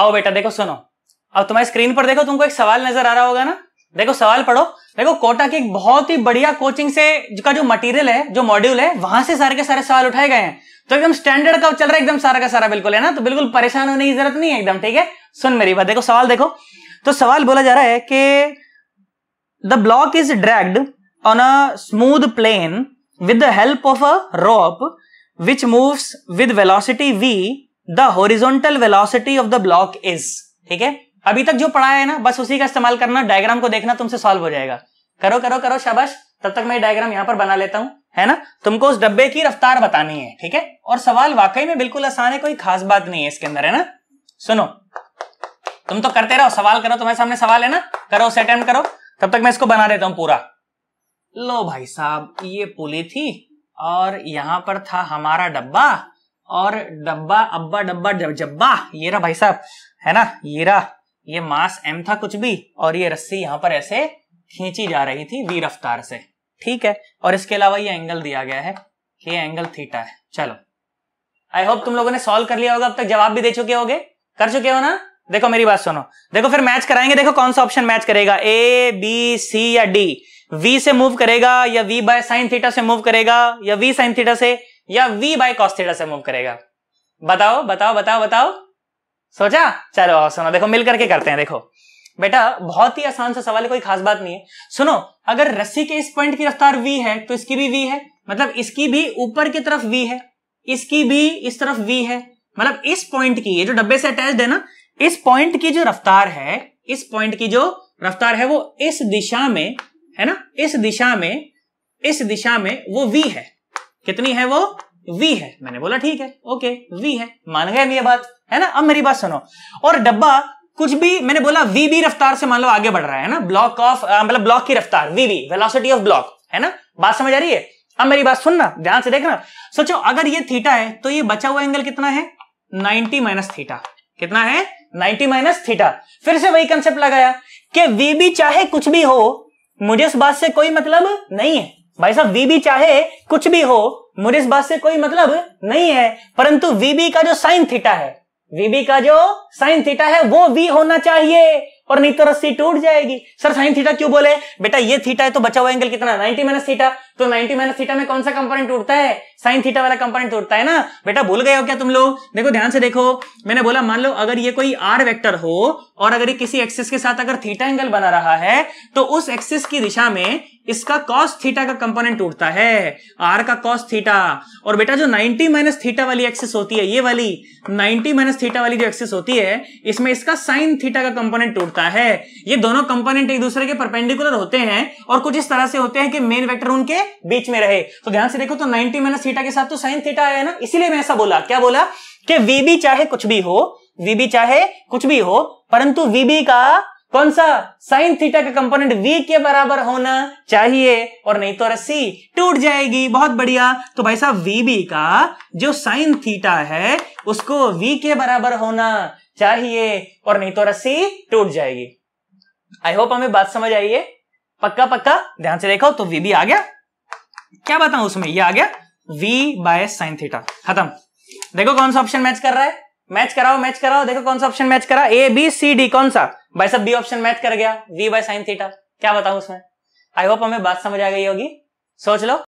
आओ बेटा देखो सुनो अब तुम्हारी स्क्रीन पर देखो तुमको एक सवाल नजर आ रहा होगा ना देखो सवाल पढ़ो देखो कोटा की एक बहुत ही बढ़िया कोचिंग से का जो मटेरियल है जो मॉड्यूल है वहां से सारे के सारे सवाल उठाए गए हैं तो एकदम स्टैंडर्ड का चल रहा है एकदम सारा का सारा बिल्कुल है ना तो बिल्कुल परेशान होने की जरूरत नहीं है एकदम ठीक है सुन मेरी बात देखो सवाल देखो तो सवाल बोला जा रहा है कि the block is dragged on a smooth plane with the help of a rope which moves with velocity v the horizontal velocity of the block is ठीक है अभी तक जो पढ़ाया है ना बस उसी का इस्तेमाल करना डायग्राम को देखना तुमसे सॉल्व हो जाएगा करो करो करो शाबाश तब तक मैं डायग्राम यहां पर बना लेता हूं है ना तुमको उस डब्बे की रफ्तार बतानी है ठीक है और सवाल वाकई में बिल्कुल आसान है कोई खास बात नहीं है इसके अंदर है ना सुनो तुम तो करते रहो सवाल करो तुम्हारे सामने सवाल है ना करो उसे अटेम्प्ट करो तब तक मैं इसको बना देता हूं पूरा लो भाई साहब ये पुली थी और यहां पर था हमारा डब्बा और डब्बा अब्बा डब्बा जब्बा ये रहा भाई साहब है ना ये रहा ये मास एम था कुछ भी और ये रस्सी यहां पर ऐसे खींची जा रही थी वी रफ्तार से ठीक है और इसके अलावा ये एंगल दिया गया है ये एंगल थीटा है चलो आई होप तुम लोगों ने सॉल्व कर लिया होगा अब तक जवाब भी दे चुके होगे कर चुके हो ना देखो मेरी बात सुनो देखो फिर मैच कराएंगे देखो कौन सा ऑप्शन मैच करेगा ए बी सी या डी वी से मूव करेगा या वी बाय साइन थीटा से मूव करेगा या वी साइन थीटा से या v बाई कॉस्थीटा से मूव करेगा बताओ बताओ बताओ बताओ सोचा चलो सुनो देखो मिल करके करते हैं देखो बेटा बहुत ही आसान सा सवाल है कोई खास बात नहीं है सुनो अगर रस्सी के इस पॉइंट की रफ्तार v है तो इसकी भी v है मतलब इसकी भी ऊपर की तरफ v है इसकी भी इस तरफ v है मतलब इस पॉइंट की ये जो डब्बे से अटैच है ना इस पॉइंट की जो रफ्तार है इस पॉइंट की जो रफ्तार है वो इस दिशा में है ना इस दिशा में इस दिशा में वो वी है कितनी है वो वी है मैंने बोला ठीक है ओके वी है मान गए ये बात है ना अब मेरी बात सुनो और डब्बा कुछ भी मैंने बोला वी बी रफ्तार से मान लो आगे बढ़ रहा है ना ब्लॉक ऑफ मतलब ब्लॉक की रफ्तार v v velocity of block है ना बात समझ आ रही है अब मेरी बात सुनना ध्यान से देखना सोचो अगर ये थीटा है तो ये बचा हुआ एंगल कितना है 90 माइनस थीटा कितना है 90 माइनस थीटा फिर से वही कंसेप्ट लगाया कि वी बी चाहे कुछ भी हो मुझे उस बात से कोई मतलब नहीं है भाई साहब वीबी चाहे कुछ भी हो मुझे इस बात से कोई मतलब नहीं है परंतु वीबी का जो साइन थीटा है वीबी का जो साइन थीटा है वो वी होना चाहिए और नहीं तो रस्सी टूट जाएगी सर साइन थीटा क्यों बोले बेटा ये थीटा है तो बचा हुआ एंगल कितना 90 माइनस थीटा तो 90 माइनस थीटा में कौन सा कंपोनेंट टूटता है साइन थीटा वाला कंपोनेंट तोड़ता है ना बेटा भूल गए हो क्या तुम लोग देखो ध्यान से देखो मैंने बोला मान लो अगर ये कोई आर वेक्टर हो और अगर ये किसी एक्सिस के साथ अगर थीटा एंगल बना रहा है तो उस एक्सिस की दिशा में इसका कॉस थीटा का कंपोनेंट टूटता है आर का कॉस थीटा और बेटा जो 90 माइनस थीटा वाली एक्सिस होती है ये वाली 90 माइनस थीटा वाली जो एक्सिस होती है इसमें इसका साइन थीटा का कंपोनेंट टूटता है ये दोनों कंपोनेंट एक दूसरे के परपेंडिकुलर होते हैं और कुछ इस तरह से होते हैं कि मेन वेक्टर उनके बीच में रहे तो ध्यान से देखो तो नाइनटी माइनस थीटा के साथ तो साइन थीटा आया ना इसीलिए मैं ऐसा बोला क्या बोला कि वीबी चाहे कुछ भी हो वीबी चाहे कुछ भी हो परंतु वीबी का कौन सा साइन थीटा का कंपोनेंट वी के बराबर होना चाहिए और नहीं तो रस्सी टूट जाएगी बहुत बढ़िया तो भाई साहब वीबी का जो साइन थीटा है उसको वी के बराबर होना चाहिए और नहीं तो रस्सी टूट जाएगी आई होप हमें बात समझ आई है पक्का पक्का ध्यान से देखो तो वीबी आ गया क्या बताऊं उसमें ये आ गया v बाय साइन थीटा खत्म देखो कौन सा ऑप्शन मैच कर रहा है मैच कराओ मैच कराओ देखो कौन सा ऑप्शन मैच करा ए बी सी डी कौन सा भाई सब बी ऑप्शन मैच कर गया v बाय साइन थीटा क्या बताऊं उसमें आई होप हमें बात समझ आ गई होगी सोच लो